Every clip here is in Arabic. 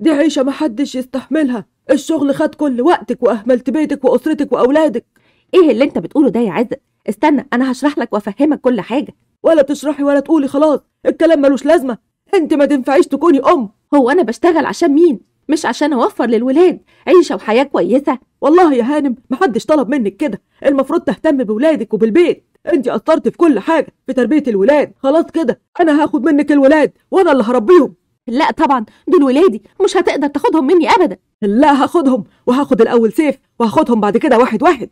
دي عيشة محدش يستحملها الشغل خد كل وقتك وأهملت بيتك وأسرتك وأولادك إيه اللي أنت بتقوله ده يا عزة استنى أنا هشرح لك وأفهمك كل حاجة ولا تشرحي ولا تقولي خلاص الكلام ملوش لازمة أنت ما تنفعيش تكوني أم هو أنا بشتغل عشان مين مش عشان أوفر للولاد عيشة وحياة كويسة والله يا هانم محدش طلب منك كده المفروض تهتم بولادك وبالبيت انت قصرت في كل حاجه في تربيه الولاد خلاص كده انا هاخد منك الولاد وانا اللي هربيهم لا طبعا دول ولادي مش هتقدر تاخدهم مني ابدا لا هاخدهم وهاخد الاول سيف وهاخدهم بعد كده واحد واحد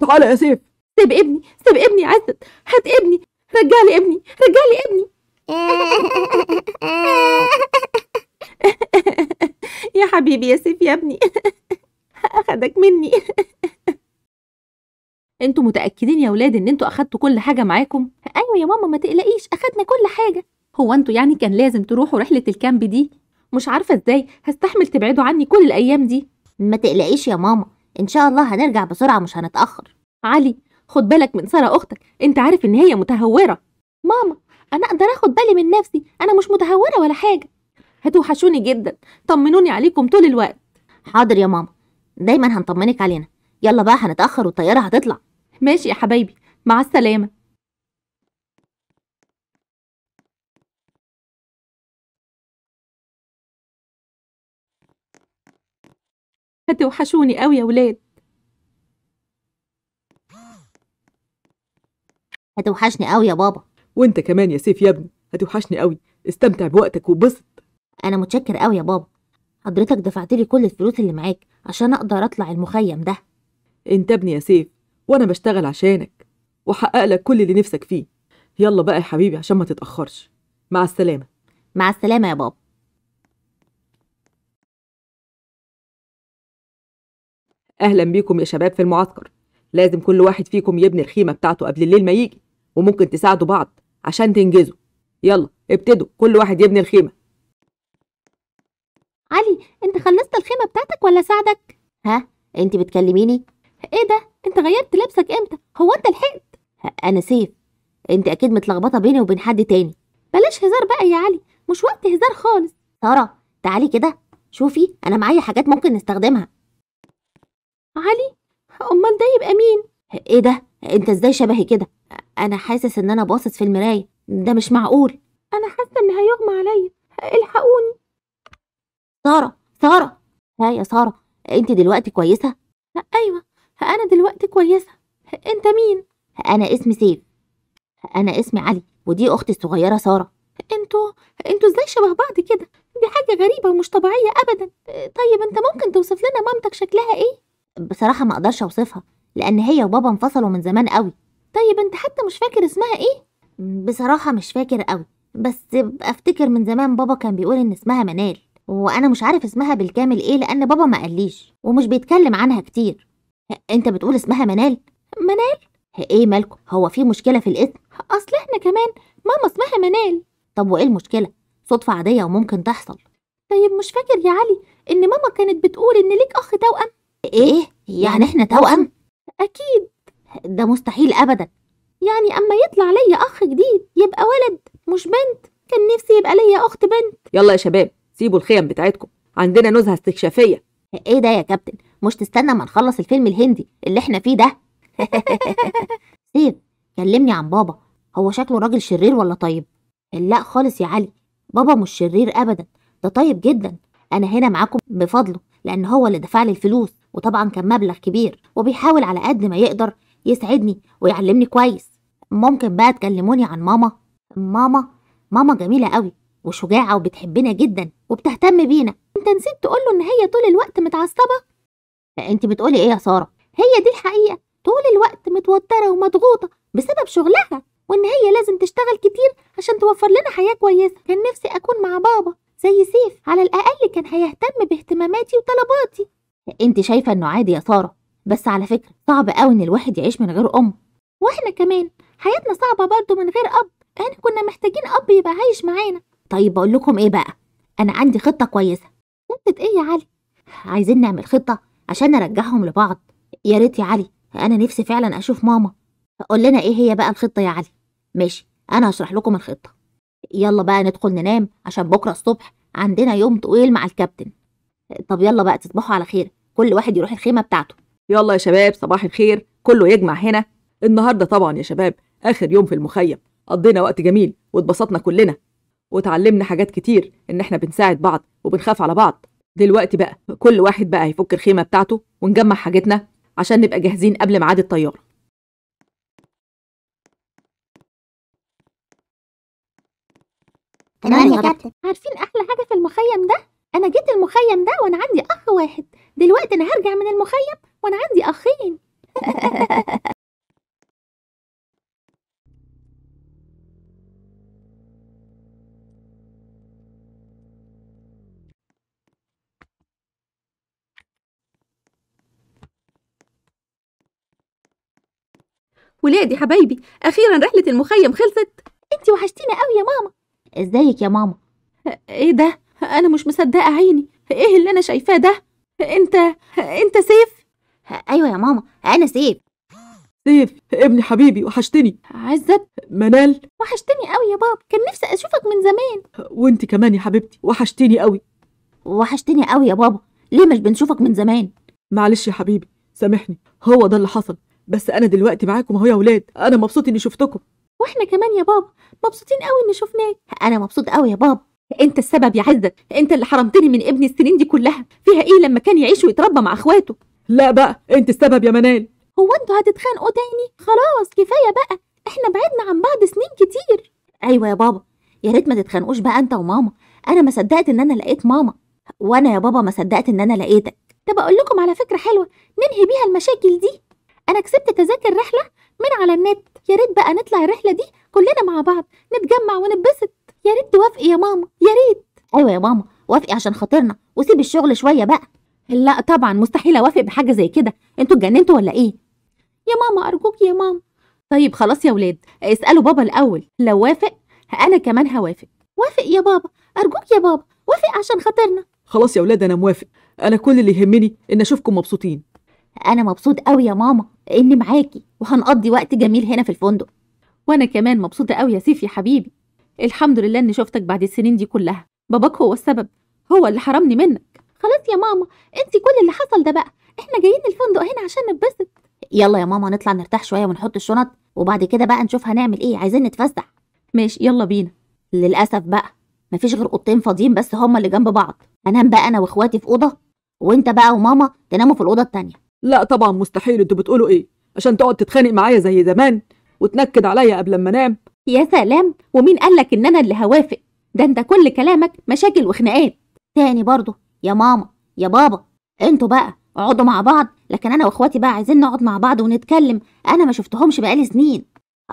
تعالى يا سيف سيب ابني سيب ابني عزت هات ابني رجعلي ابني رجعلي ابني يا حبيبي يا سيف يا ابني اخدك مني انتوا متاكدين يا ولاد ان انتوا اخدتوا كل حاجه معاكم ايوه يا ماما ما تقلقيش اخدنا كل حاجه هو انتوا يعني كان لازم تروحوا رحلة الكامب دي؟ مش عارفة ازاي هستحمل تبعدوا عني كل الأيام دي ما تقلقيش يا ماما إن شاء الله هنرجع بسرعة مش هنتأخر علي خد بالك من سارة أختك أنت عارف إن هي متهورة ماما أنا أقدر أخد بالي من نفسي أنا مش متهورة ولا حاجة هتوحشوني جدا طمنوني عليكم طول الوقت حاضر يا ماما دايما هنطمنك علينا يلا بقى هنتأخر والطيارة هتطلع ماشي يا حبايبي مع السلامة هتوحشوني أوي يا ولاد هتوحشني قوي يا بابا وانت كمان يا سيف يا ابني هتوحشني قوي استمتع بوقتك وبسط انا متشكر قوي يا بابا حضرتك دفعت لي كل الفلوس اللي معاك عشان اقدر اطلع المخيم ده انت ابني يا سيف وانا بشتغل عشانك واحقق لك كل اللي نفسك فيه يلا بقى يا حبيبي عشان ما تتاخرش مع السلامه مع السلامه يا بابا أهلا بيكم يا شباب في المعسكر لازم كل واحد فيكم يبني الخيمة بتاعته قبل الليل ما يجي وممكن تساعدوا بعض عشان تنجزوا يلا ابتدوا كل واحد يبني الخيمة علي انت خلصت الخيمة بتاعتك ولا ساعدك؟ ها انت بتكلميني؟ ايه ده انت غيرت لبسك امتى؟ هو انت لحقت؟ انا سيف انت اكيد متلخبطة بيني وبين حد تاني بلاش هزار بقى يا علي مش وقت هزار خالص ترى تعالي كده شوفي انا معايا حاجات ممكن نستخدمها علي امال ده يبقى مين ايه ده انت ازاي شبهي كده انا حاسس ان انا باصص في المرايه ده مش معقول انا حاسه ان هيغمى عليا الحقوني ساره ساره ها يا ساره انت دلوقتي كويسه ايوه انا دلوقتي كويسه انت مين انا اسمي سيف انا اسمي علي ودي اختي الصغيره ساره انتوا انتوا ازاي شبه بعض كده دي حاجه غريبه ومش طبيعيه ابدا طيب انت ممكن توصف لنا مامتك شكلها ايه بصراحة ما اقدرش اوصفها لان هي وبابا انفصلوا من زمان قوي طيب انت حتى مش فاكر اسمها ايه بصراحة مش فاكر قوي بس افتكر من زمان بابا كان بيقول ان اسمها منال وانا مش عارف اسمها بالكامل ايه لان بابا ما قاليش ومش بيتكلم عنها كتير انت بتقول اسمها منال منال ايه مالكم هو في مشكله في الاسم اصل احنا كمان ماما اسمها منال طب وايه المشكله صدفه عاديه وممكن تحصل طيب مش فاكر يا علي ان ماما كانت بتقول ان ليك اخ توأم ايه يعني احنا يعني توأم اكيد ده مستحيل ابدا يعني اما يطلع ليا اخ جديد يبقى ولد مش بنت كان نفسي يبقى ليا اخت بنت يلا يا شباب سيبوا الخيم بتاعتكم عندنا نزهه استكشافيه ايه ده يا كابتن مش تستنى ما نخلص الفيلم الهندي اللي احنا فيه ده سيف كلمني عن بابا هو شكله راجل شرير ولا طيب لا خالص يا علي بابا مش شرير ابدا ده طيب جدا انا هنا معاكم بفضله لان هو اللي دفع لي الفلوس وطبعا كان مبلغ كبير وبيحاول على قد ما يقدر يساعدني ويعلمني كويس ممكن بقى تكلموني عن ماما ماما ماما جميلة قوي وشجاعة وبتحبنا جدا وبتهتم بينا انت نسيت تقوله ان هي طول الوقت متعصبة انت بتقولي ايه يا سارة هي دي الحقيقة طول الوقت متوترة ومضغوطة بسبب شغلها وان هي لازم تشتغل كتير عشان توفر لنا حياة كويسة كان نفسي اكون مع بابا زي سيف على الاقل كان هيهتم باهتماماتي وطلباتي انت شايفه انه عادي يا ساره بس على فكره صعب قوي ان الواحد يعيش من غير ام واحنا كمان حياتنا صعبه برضه من غير اب احنا كنا محتاجين اب يبقى عايش معانا طيب بقول لكم ايه بقى انا عندي خطه كويسه خطه ايه يا علي عايزين نعمل خطه عشان نرجعهم لبعض يا ريت يا علي انا نفسي فعلا اشوف ماما قول لنا ايه هي بقى الخطه يا علي ماشي انا هشرح لكم الخطه يلا بقى ندخل ننام عشان بكره الصبح عندنا يوم طويل مع الكابتن طب يلا بقى تصبحوا على خير كل واحد يروح الخيمه بتاعته يلا يا شباب صباح الخير كله يجمع هنا النهارده طبعا يا شباب اخر يوم في المخيم قضينا وقت جميل واتبسطنا كلنا وتعلمنا حاجات كتير ان احنا بنساعد بعض وبنخاف على بعض دلوقتي بقى كل واحد بقى هيفك الخيمه بتاعته ونجمع حاجتنا عشان نبقى جاهزين قبل ميعاد الطياره تمام يا كابتن عارفين احلى حاجه في المخيم ده أنا جيت المخيم ده وأنا عندي أخ واحد دلوقتي أنا هرجع من المخيم وأنا عندي أخين ولادي حبايبي أخيرا رحلة المخيم خلصت انت وحشتينا قوي يا ماما ازيك يا ماما ايه ده أنا مش مصدقة عيني إيه اللي أنا شايفاه ده؟ أنت أنت سيف؟ أيوة يا ماما أنا سيف سيف ابني حبيبي وحشتني عزت منال وحشتني قوي يا بابا كان نفسي أشوفك من زمان وأنت كمان يا حبيبتي وحشتني قوي وحشتني قوي يا بابا ليه مش بنشوفك من زمان؟ معلش يا حبيبي سامحني هو ده اللي حصل بس أنا دلوقتي معاكم أهو يا ولاد أنا مبسوط إني شفتكم واحنا كمان يا بابا مبسوطين قوي اني شفناك انا مبسوط قوي يا بابا انت السبب يا عزت انت اللي حرمتني من ابني السنين دي كلها فيها ايه لما كان يعيش ويتربى مع اخواته لا بقى انت السبب يا منال هو انتوا هتتخانقوا تاني خلاص كفايه بقى احنا بعدنا عن بعض سنين كتير ايوه يا بابا يا ريت ما تتخانقوش بقى انت وماما انا ما صدقت ان انا لقيت ماما وانا يا بابا ما صدقت ان انا لقيتك طب اقول لكم على فكره حلوه ننهي بيها المشاكل دي انا كسبت تذاكر رحله من على النت يا ريت بقى نطلع الرحله دي كلنا مع بعض نتجمع ونتبسط وافقي يا ماما يا ريت ايوه يا ماما وافقي عشان خاطرنا وسيب الشغل شويه بقى لا طبعا مستحيل اوافق بحاجه زي كده انتوا اتجننتوا ولا ايه يا ماما ارجوك يا ماما طيب خلاص يا ولاد اسالوا بابا الاول لو وافق انا كمان هوافق وافق يا بابا ارجوك يا بابا وافق عشان خاطرنا خلاص يا ولاد انا موافق انا كل اللي يهمني ان اشوفكم مبسوطين انا مبسوط قوي يا ماما اني معاكي وهنقضي وقت جميل هنا في الفندق وانا كمان مبسوطه قوي يا سيف يا حبيبي الحمد لله إني شفتك بعد السنين دي كلها باباك هو السبب هو اللي حرمني منك خلاص يا ماما انت كل اللي حصل ده بقى احنا جايين الفندق هنا عشان نتبسط يلا يا ماما نطلع نرتاح شويه ونحط الشنط وبعد كده بقى نشوف هنعمل ايه عايزين نتفسح ماشي يلا بينا للاسف بقى مفيش غير اوضتين فاضيين بس هما اللي جنب بعض انام بقى انا واخواتي في اوضه وانت بقى وماما تناموا في الاوضه التانية لا طبعا مستحيل انتوا بتقولوا ايه عشان تقعد تتخانق معايا زي زمان وتنكد عليا قبل ما انام يا سلام ومين قالك ان انا اللي هوافق ده انت كل كلامك مشاكل وخناقات تاني برضه يا ماما يا بابا انتوا بقى اقعدوا مع بعض لكن انا واخواتي بقى عايزين نقعد مع بعض ونتكلم انا ما شفتهمش بقالي سنين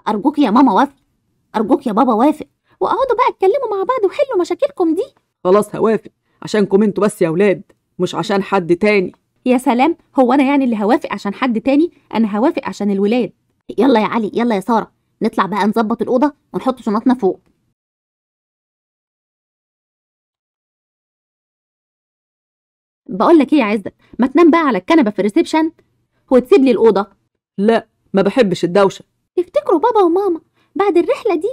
ارجوك يا ماما وافق ارجوك يا بابا وافق واقعدوا بقى اتكلموا مع بعض وحلوا مشاكلكم دي خلاص هوافق عشانكم انتوا بس يا ولاد مش عشان حد تاني يا سلام هو انا يعني اللي هوافق عشان حد تاني انا هوافق عشان الولاد يلا يا علي يلا يا ساره نطلع بقى نظبط الأوضة ونحط شنطنا فوق بقول لك ايه يا عزت ما تنام بقى على الكنبه في الريسبشن وتسيب لي الاوضه لا ما بحبش الدوشه تفتكروا بابا وماما بعد الرحله دي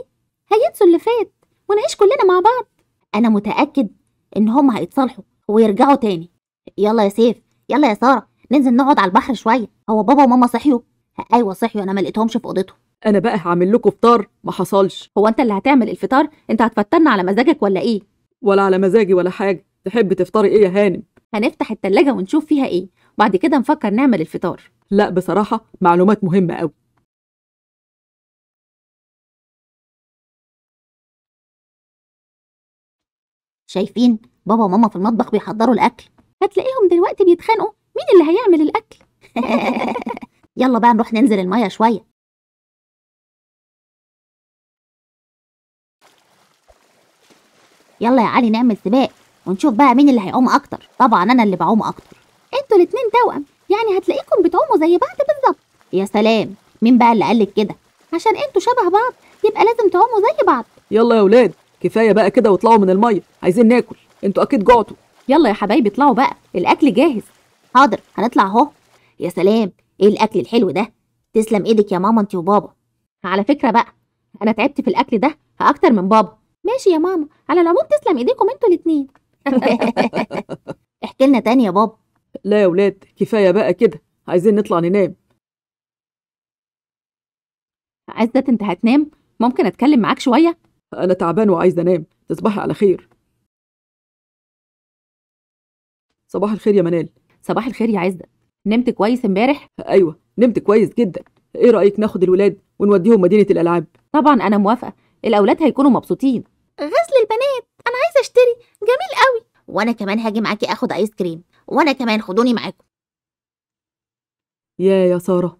هينسوا اللي فات ونعيش كلنا مع بعض انا متاكد ان هم هيتصالحوا ويرجعوا تاني يلا يا سيف يلا يا ساره ننزل نقعد على البحر شويه هو بابا وماما صحيوا ايوه صحيوا انا ما لقيتهمش في اوضتهم انا بقى هعمل لكم فطار ما حصلش هو انت اللي هتعمل الفطار انت هتفطرنا على مزاجك ولا ايه ولا على مزاجي ولا حاجه تحب تفطري ايه يا هانم هنفتح التلاجة ونشوف فيها ايه بعد كده نفكر نعمل الفطار لا بصراحه معلومات مهمه قوي شايفين بابا وماما في المطبخ بيحضروا الاكل هتلاقيهم دلوقتي بيتخانقوا مين اللي هيعمل الاكل يلا بقى نروح ننزل الميه شويه يلا يا علي نعمل سباق ونشوف بقى مين اللي هيعوم اكتر طبعا انا اللي بعوم اكتر انتوا الاتنين توأم يعني هتلاقيكم بتعوموا زي بعض بالظبط يا سلام مين بقى اللي قالك كده عشان انتوا شبه بعض يبقى لازم تعوموا زي بعض يلا يا ولاد كفايه بقى كده واطلعوا من الميه عايزين ناكل انتوا اكيد جعتوا يلا يا حبايبي اطلعوا بقى الاكل جاهز حاضر هنطلع اهو يا سلام ايه الاكل الحلو ده تسلم ايدك يا ماما انت وبابا على فكره بقى انا تعبت في الاكل ده اكتر من بابا ماشي يا ماما على العموم تسلم ايديكم انتوا الاتنين احكي لنا تاني يا بابا لا يا ولاد كفايه بقى كده عايزين نطلع ننام عزت انت هتنام ممكن اتكلم معاك شويه انا تعبان وعايز انام تصبحي على خير صباح الخير يا منال صباح الخير يا عزت نمت كويس امبارح ايوه نمت كويس جدا ايه رايك ناخد الولاد ونوديهم مدينه الالعاب طبعا انا موافقه الاولاد هيكونوا مبسوطين البنات انا عايزه اشتري جميل قوي وانا كمان هاجي معاكي اخد ايس كريم وانا كمان خدوني معاكم يا يا ساره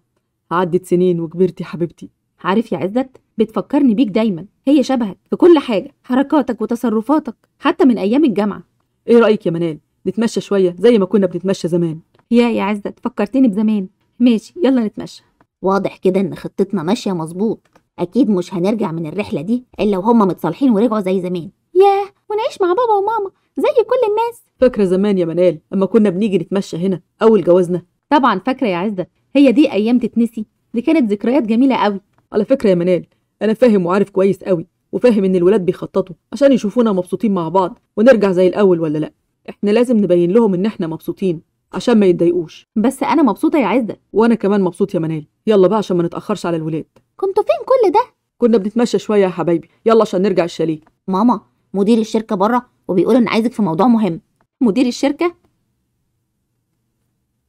عدت سنين وكبرتي حبيبتي عارف يا عزت بتفكرني بيك دايما هي شبهك في كل حاجه حركاتك وتصرفاتك حتى من ايام الجامعه ايه رايك يا منال نتمشى شويه زي ما كنا بنتمشى زمان يا يا عزت فكرتني بزمان ماشي يلا نتمشى واضح كده ان خطتنا ماشيه مظبوط اكيد مش هنرجع من الرحله دي الا وهم متصالحين ورجعوا زي زمان ياه ونعيش مع بابا وماما زي كل الناس فاكره زمان يا منال اما كنا بنيجي نتمشى هنا اول جوازنا طبعا فاكره يا عزه هي دي ايام تتنسي دي كانت ذكريات جميله قوي على فكره يا منال انا فاهم وعارف كويس قوي وفاهم ان الولاد بيخططوا عشان يشوفونا مبسوطين مع بعض ونرجع زي الاول ولا لا احنا لازم نبين لهم ان احنا مبسوطين عشان ما يتضايقوش بس انا مبسوطه يا عزه وانا كمان مبسوط يا منال يلا بقى عشان ما نتاخرش على الولاد كنتوا فين كل ده كنا بنتمشى شويه يا حبايبي يلا عشان نرجع الشاليه ماما مدير الشركه بره وبيقول انا عايزك في موضوع مهم مدير الشركه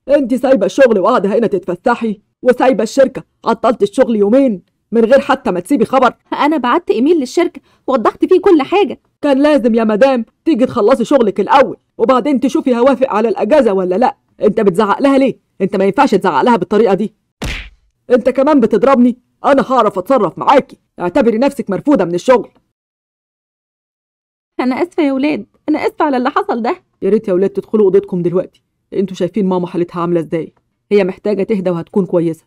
انت سايبه الشغل وقاعده هنا تتفسحي وسايبه الشركه عطلت الشغل يومين من غير حتى ما تسيبي خبر انا بعت ايميل للشركه وضحت فيه كل حاجه كان لازم يا مدام تيجي تخلصي شغلك الاول وبعدين تشوفي هوافق على الاجازه ولا لا انت بتزعق لها ليه انت ما ينفعش تزعق لها بالطريقه دي انت كمان بتضربني انا هعرف اتصرف معاكي اعتبري نفسك مرفوده من الشغل انا اسفه يا ولاد انا اسفه على اللي حصل ده يا ريت يا ولاد تدخلوا اوضتكم دلوقتي انتوا شايفين ماما حالتها عامله ازاي هي محتاجه تهدى وهتكون كويسه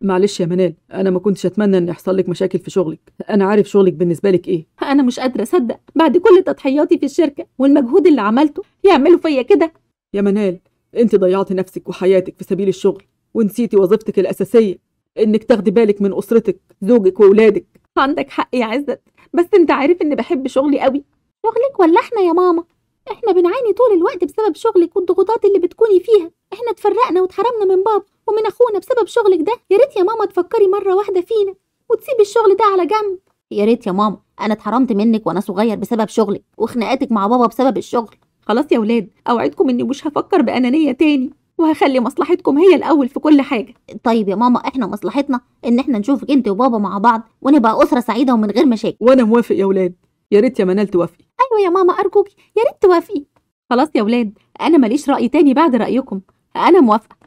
معلش يا منال انا ما كنتش اتمنى ان يحصل لك مشاكل في شغلك انا عارف شغلك بالنسبه لك ايه انا مش قادره اصدق بعد كل تضحياتي في الشركه والمجهود اللي عملته يعملوا فيا كده يا منال انت ضيعتي نفسك وحياتك في سبيل الشغل ونسيتي وظيفتك الاساسيه انك تاخدي بالك من اسرتك زوجك واولادك عندك حق يا عزت بس انت عارف اني بحب شغلي قوي شغلك ولا احنا يا ماما احنا بنعاني طول الوقت بسبب شغلك والضغوطات اللي بتكوني فيها احنا اتفرقنا واتحرمنا من بابا ومن اخونا بسبب شغلك ده يا ريت يا ماما تفكري مره واحده فينا وتسيبي الشغل ده على جنب يا ريت يا ماما انا اتحرمت منك وانا صغير بسبب شغلك وخناقاتك مع بابا بسبب الشغل خلاص يا ولاد اوعدكم اني مش هفكر بانانيه تاني وهخلي مصلحتكم هي الاول في كل حاجه طيب يا ماما احنا مصلحتنا ان احنا نشوفك انت وبابا مع بعض ونبقى اسره سعيده ومن غير مشاكل وانا موافق يا ولاد يا ريت يا منال توافقي ايوه يا ماما ارجوكي يا ريت توافقي خلاص يا ولاد انا ماليش راي تاني بعد رايكم انا موافقه